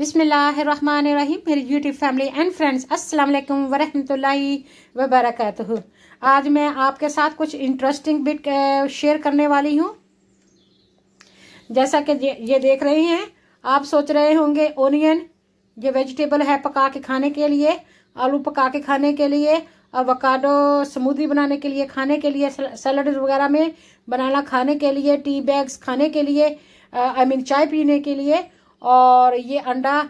बिसमीम मेरी YouTube family and friends अस्सलाम वालेकुम वरहमतुल्लाहि वबरकatuh आज मैं आपके साथ कुछ इंटरेस्टिंग बिट शेयर करने वाली हूँ जैसा कि ये देख रहे हैं आप सोच रहे होंगे ओनियन ये वेजिटेबल है पका के खाने के लिए आलू पका के खाने के लिए अवकाडो स्मूदी बनाने के लिए खाने के लिए सैलड वगैरह में बनाना खाने के लिए टी बैग्स खाने के लिए आई मीन चाय पीने के लिए और ये अंडा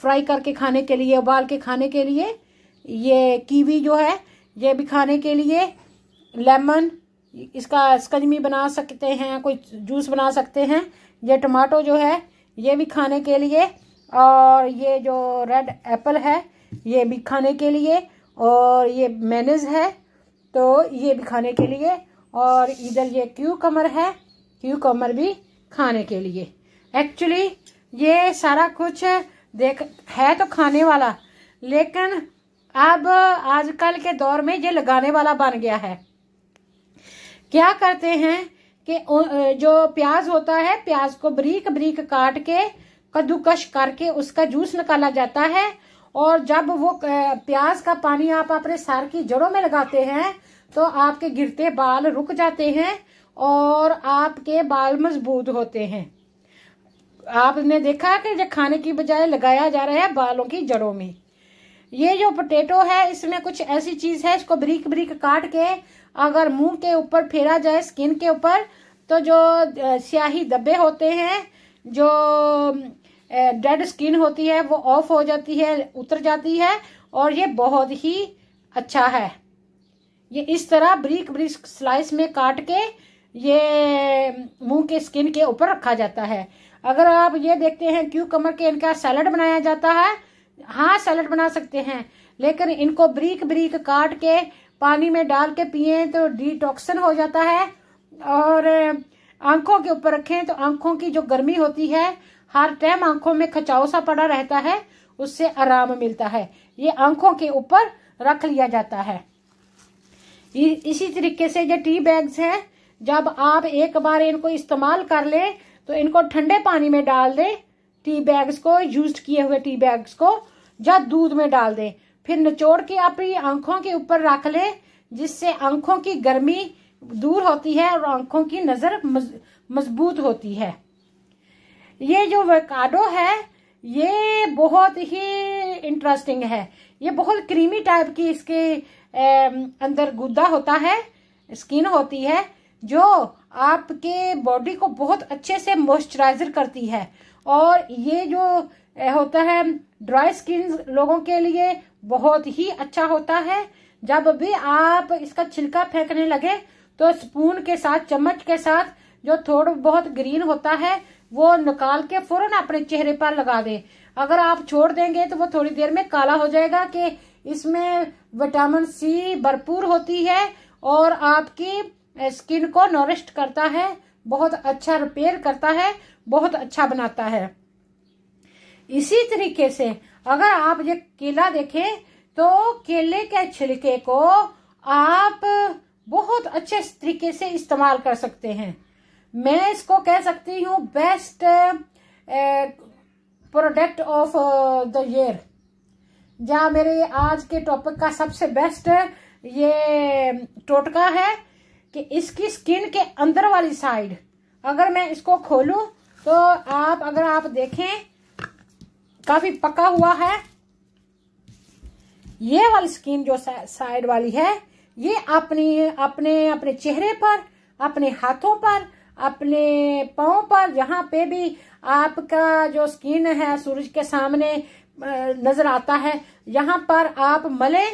फ्राई करके खाने के लिए उबाल के खाने के लिए ये कीवी जो है ये भी खाने के लिए लेमन इसका स्कजमी बना सकते हैं कोई जूस बना सकते हैं ये टमाटो जो है ये भी खाने के लिए और ये जो रेड एप्पल है ये भी खाने के लिए और ये मैनेज है तो ये भी खाने के लिए और इधर ये क्यू कमर है क्यू कमर भी खाने के लिए एक्चुअली ये सारा कुछ देख है तो खाने वाला लेकिन अब आजकल के दौर में ये लगाने वाला बन गया है क्या करते हैं कि जो प्याज होता है प्याज को बरीक बरीक काट के कद्दूकश करके उसका जूस निकाला जाता है और जब वो प्याज का पानी आप अपने सार की जड़ों में लगाते हैं तो आपके गिरते बाल रुक जाते हैं और आपके बाल मजबूत होते हैं आपने देखा कि जो खाने की बजाय लगाया जा रहा है बालों की जड़ों में ये जो पोटैटो है इसमें कुछ ऐसी चीज है इसको ब्रीक ब्रीक काट के अगर मुंह के ऊपर फेरा जाए स्किन के ऊपर तो जो स्याही दब्बे होते हैं जो डेड स्किन होती है वो ऑफ हो जाती है उतर जाती है और ये बहुत ही अच्छा है ये इस तरह ब्रीक ब्रीक स्लाइस में काट के ये मुंह के स्किन के ऊपर रखा जाता है अगर आप ये देखते हैं क्यू कमर के इनका सैलड बनाया जाता है हाँ सैलड बना सकते हैं लेकिन इनको ब्रीक ब्रीक काट के पानी में डाल के पिए तो डिटॉक्सन हो जाता है और आंखों के ऊपर रखें तो आंखों की जो गर्मी होती है हर टाइम आंखों में खचाव सा पड़ा रहता है उससे आराम मिलता है ये आंखों के ऊपर रख लिया जाता है इसी तरीके से जो टी बैग्स हैं जब आप एक बार इनको इस्तेमाल कर लें तो इनको ठंडे पानी में डाल दें टी बैग्स को यूज किए हुए टी बैग्स को या दूध में डाल दें फिर निचोड़ के अपनी आंखों के ऊपर रख लें जिससे आंखों की गर्मी दूर होती है और आंखों की नज़र मजबूत होती है ये जो वेकाडो है ये बहुत ही इंटरेस्टिंग है ये बहुत क्रीमी टाइप की इसके अंदर गुद्दा होता है स्किन होती है जो आपके बॉडी को बहुत अच्छे से मॉइस्चराइजर करती है और ये जो होता है ड्राई स्किन लोगों के लिए बहुत ही अच्छा होता है जब भी आप इसका छिलका फेंकने लगे तो स्पून के साथ चम्मच के साथ जो थोड़ा बहुत ग्रीन होता है वो निकाल के फौरन अपने चेहरे पर लगा दे अगर आप छोड़ देंगे तो वो थोड़ी देर में काला हो जाएगा कि इसमें विटामिन सी भरपूर होती है और आपकी स्किन को नरिस्ट करता है बहुत अच्छा रिपेयर करता है बहुत अच्छा बनाता है इसी तरीके से अगर आप ये केला देखें तो केले के छिलके को आप बहुत अच्छे तरीके से इस्तेमाल कर सकते हैं मैं इसको कह सकती हूँ best product of the year जहा मेरे आज के टॉपिक का सबसे बेस्ट ये टोटका है कि इसकी स्किन के अंदर वाली साइड अगर मैं इसको खोलू तो आप अगर आप देखें काफी पका हुआ है ये वाली स्किन जो साइड वाली है ये अपनी अपने अपने चेहरे पर अपने हाथों पर अपने पाओ पर यहाँ पे भी आपका जो स्किन है सूरज के सामने नजर आता है यहाँ पर आप मले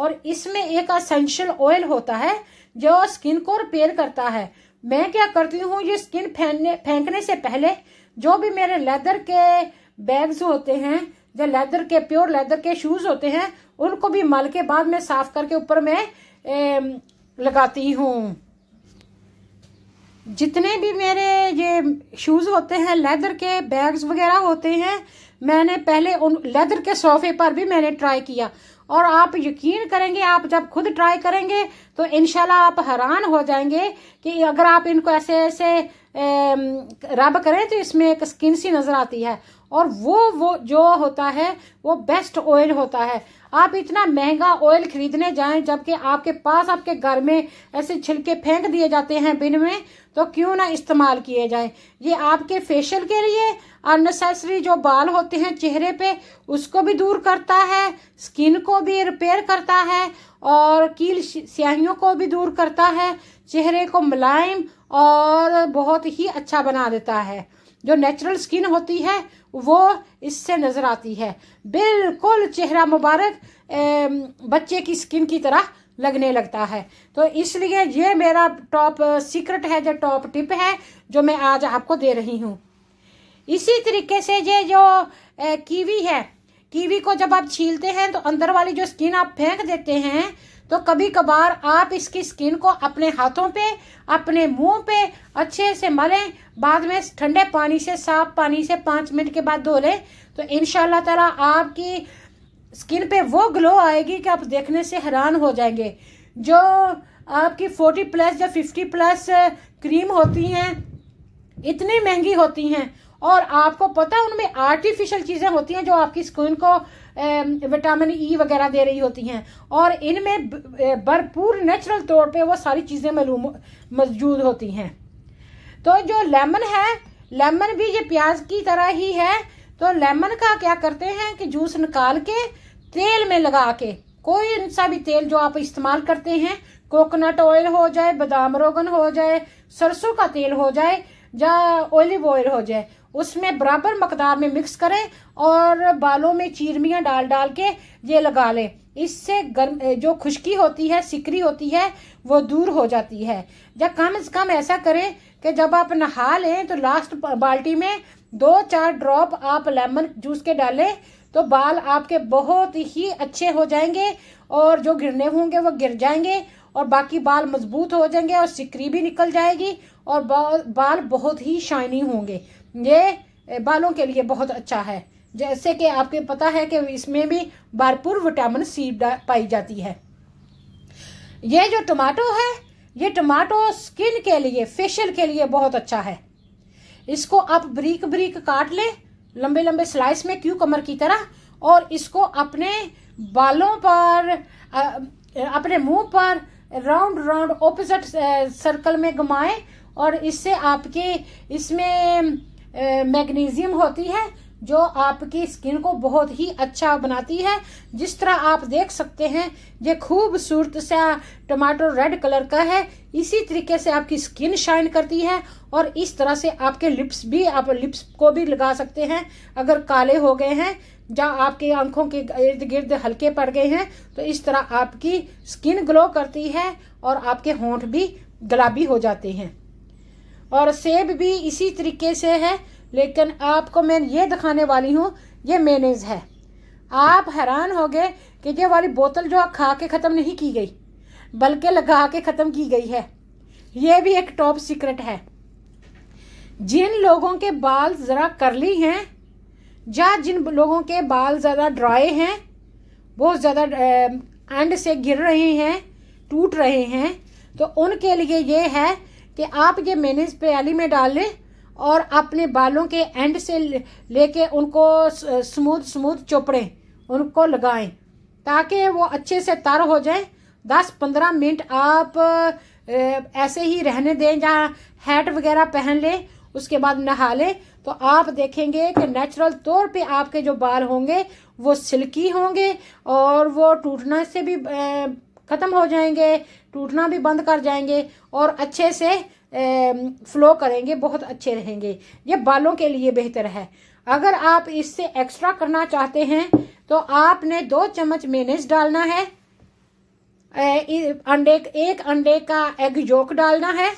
और इसमें एक असेंशियल ऑयल होता है जो स्किन को रिपेयर करता है मैं क्या करती हूँ ये स्किन फेंकने फेंकने से पहले जो भी मेरे लेदर के बैग्स होते हैं जो लेदर के प्योर लेदर के शूज़ होते हैं उनको भी मल के बाद में साफ करके ऊपर में ए, लगाती हूँ जितने भी मेरे ये शूज़ होते हैं लेदर के बैग्स वगैरह होते हैं मैंने पहले उन लेदर के सोफ़े पर भी मैंने ट्राई किया और आप यकीन करेंगे आप जब खुद ट्राई करेंगे तो इनशाला आप हैरान हो जाएंगे कि अगर आप इनको ऐसे ऐसे रब करें तो इसमें एक स्किन सी नजर आती है और वो वो जो होता है वो बेस्ट ऑयल होता है आप इतना महंगा ऑयल खरीदने जाएं जबकि आपके पास आपके घर में ऐसे छिलके फेंक दिए जाते हैं बिन में तो क्यों ना इस्तेमाल किए जाएं ये आपके फेशियल के लिए अननेसेसरी जो बाल होते हैं चेहरे पे उसको भी दूर करता है स्किन को भी रिपेयर करता है और कील स्याहियों को भी दूर करता है चेहरे को मुलायम और बहुत ही अच्छा बना देता है जो नेचुरल स्किन होती है वो इससे नजर आती है बिल्कुल चेहरा मुबारक बच्चे की स्किन की तरह लगने लगता है तो इसलिए ये मेरा टॉप सीक्रेट है जो टॉप टिप है जो मैं आज आपको दे रही हूँ इसी तरीके से ये जो कीवी है कीवी को जब आप छीलते हैं तो अंदर वाली जो स्किन आप फेंक देते हैं तो कभी कभार आप इसकी स्किन को अपने हाथों पे अपने मुंह पे अच्छे से मलें बाद में ठंडे पानी से साफ पानी से पाँच मिनट के बाद धो लें तो इन ताला आपकी स्किन पे वो ग्लो आएगी कि आप देखने से हैरान हो जाएंगे जो आपकी फोर्टी प्लस या फिफ्टी प्लस क्रीम होती हैं इतनी महंगी होती हैं और आपको पता है उनमें आर्टिफिशियल चीजें होती हैं जो आपकी स्किन को विटामिन ई e वगैरह दे रही होती हैं और इनमें भरपूर नेचुरल तौर पे वो सारी चीजें मलूम मौजूद होती हैं तो जो लेमन है लेमन भी ये प्याज की तरह ही है तो लेमन का क्या करते हैं कि जूस निकाल के तेल में लगा के कोई सा भी तेल जो आप इस्तेमाल करते हैं कोकोनट ऑयल हो जाए बादाम रोगन हो जाए सरसों का तेल हो जाए या ऑलिव ऑयल हो जाए उसमें बराबर मकदार में मिक्स करें और बालों में चीरमियाँ डाल डाल के ये लगा लें इससे गर्म जो खुश्की होती है सिकरी होती है वो दूर हो जाती है जब कम से कम ऐसा करें कि जब आप नहा लें तो लास्ट बाल्टी में दो चार ड्रॉप आप लेमन जूस के डालें तो बाल आपके बहुत ही अच्छे हो जाएंगे और जो गिरने होंगे वो गिर जाएंगे और बाकी बाल मजबूत हो जाएंगे और सिकरी भी निकल जाएगी और बाल बहुत ही शाइनी होंगे ये बालों के लिए बहुत अच्छा है जैसे कि आपके पता है कि इसमें भी भरपूर विटामिन सी पाई जाती है ये जो टमाटो है ये टमाटो स्किन के लिए फेशियल के लिए बहुत अच्छा है इसको आप ब्रीक ब्रीक काट ले लंबे लंबे स्लाइस में क्यू कमर की तरह और इसको अपने बालों पर अपने मुंह पर राउंड राउंड ऑपोजिट सर्कल में घुमाएं और इससे आपके इसमें मैग्नीशियम होती है जो आपकी स्किन को बहुत ही अच्छा बनाती है जिस तरह आप देख सकते हैं ये खूबसूरत सा टमाटो रेड कलर का है इसी तरीके से आपकी स्किन शाइन करती है और इस तरह से आपके लिप्स भी आप लिप्स को भी लगा सकते हैं अगर काले हो गए हैं जहाँ आपके आंखों के इर्द गिर्द हल्के पड़ गए हैं तो इस तरह आपकी स्किन ग्लो करती है और आपके होंठ भी गुलाबी हो जाते हैं और सेब भी इसी तरीके से है लेकिन आपको मैं ये दिखाने वाली हूँ ये मेनेज है आप हैरान हो गए कि ये वाली बोतल जो खा के ख़त्म नहीं की गई बल्कि लगा के ख़त्म की गई है ये भी एक टॉप सीक्रेट है जिन लोगों के बाल ज़रा करली हैं या जिन लोगों के बाल ज़्यादा ड्राई हैं बहुत ज़्यादा एंड से गिर रहे हैं टूट रहे हैं तो उनके लिए ये है कि आप ये मेनिस प्याली में डाल लें और अपने बालों के एंड से लेके उनको स्मूथ स्मूथ चोपड़ें उनको लगाएं ताकि वो अच्छे से तर हो जाए दस पंद्रह मिनट आप ऐसे ही रहने दें जहाँ हैट वगैरह पहन लें उसके बाद नहा लें तो आप देखेंगे कि नेचुरल तौर पे आपके जो बाल होंगे वो सिल्की होंगे और वो टूटने से भी ख़त्म हो जाएंगे टूटना भी बंद कर जाएंगे और अच्छे से फ्लो करेंगे बहुत अच्छे रहेंगे ये बालों के लिए बेहतर है अगर आप इससे एक्स्ट्रा करना चाहते हैं तो आपने दो चम्मच मेनेज डालना है अंडे एक अंडे का एग योक डालना है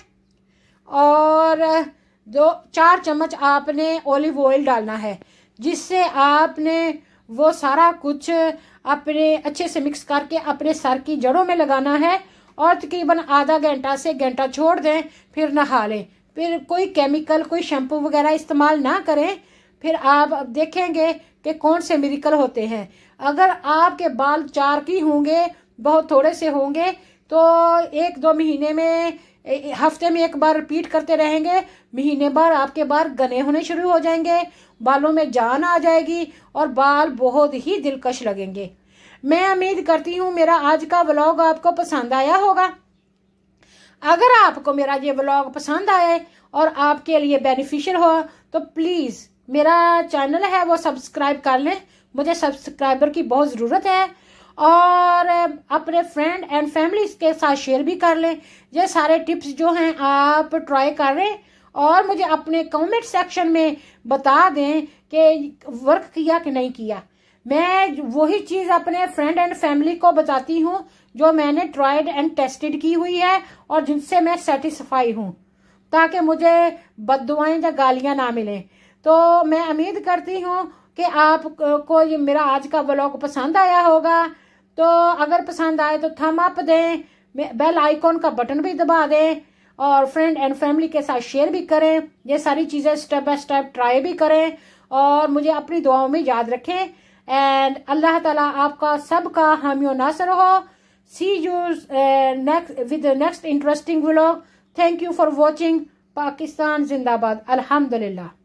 और दो चार चम्मच आपने ऑलिव ऑयल डालना है जिससे आपने वो सारा कुछ अपने अच्छे से मिक्स करके अपने सर की जड़ों में लगाना है और तकरीबन आधा घंटा से घंटा छोड़ दें फिर नहा लें फिर कोई केमिकल कोई शैम्पू वगैरह इस्तेमाल ना करें फिर आप देखेंगे कि कौन से मेरिकल होते हैं अगर आपके बाल चार की होंगे बहुत थोड़े से होंगे तो एक दो महीने में हफ्ते में एक बार रिपीट करते रहेंगे महीने भर आपके बार गने होने शुरू हो जाएंगे बालों में जान आ जाएगी और बाल बहुत ही दिलकश लगेंगे मैं उम्मीद करती हूँ मेरा आज का व्लॉग आपको पसंद आया होगा अगर आपको मेरा ये व्लॉग पसंद आए और आपके लिए बेनिफिशियल हो तो प्लीज़ मेरा चैनल है वो सब्सक्राइब कर लें मुझे सब्सक्राइबर की बहुत ज़रूरत है और अपने फ्रेंड एंड फैमिली के साथ शेयर भी कर लें ये सारे टिप्स जो हैं आप ट्राई करें और मुझे अपने कमेंट सेक्शन में बता दें कि वर्क किया कि नहीं किया मैं वही चीज़ अपने फ्रेंड एंड फैमिली को बताती हूँ जो मैंने ट्राइड एंड टेस्टेड की हुई है और जिनसे मैं सेटिस्फाई हूँ ताकि मुझे बद या गालियां ना मिले तो मैं उम्मीद करती हूँ कि आप को ये मेरा आज का ब्लॉग पसंद आया होगा तो अगर पसंद आए तो थम अप दें बेल आइकॉन का बटन भी दबा दें और फ्रेंड एंड फैमिली के साथ शेयर भी करें ये सारी चीज़ें स्टेप बाय स्टेप ट्राई भी करें और मुझे अपनी दुआओं में याद रखें एंड अल्लाह ताला आपका सबका हामियो नासर हो see you next with next interesting vlog thank you for watching Pakistan जिंदाबाद अल्हम्दुलिल्लाह